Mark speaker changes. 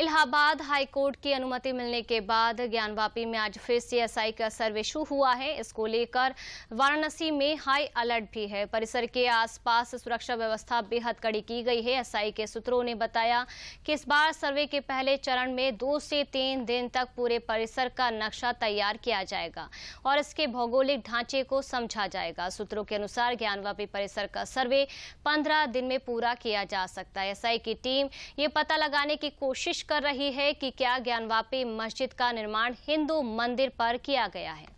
Speaker 1: Allahabad high court की अनुमति मिलने के बाद ज्ञानवापी में आज फिर सीएसआई का सर्वे शुरू हुआ है इसको लेकर वाराणसी में हाई अलर्ट भी है परिसर के आसपास सुरक्षा व्यवस्था बेहद कड़ी की गई है एसआई के सूत्रों ने बताया कि इस बार सर्वे के पहले चरण में दो से तीन दिन तक पूरे परिसर का नक्शा तैयार किया जाएगा और इसके भौगोलिक ढांचे को समझा जाएगा सूत्रों के अनुसार ज्ञानवापी परिसर का सर्वे पंद्रह दिन में पूरा किया जा सकता है एसआई की टीम ये पता लगाने की कोशिश कर रही है कि क्या ज्ञानवापी मस्जिद का निर्माण हिंदू मंदिर पर किया गया है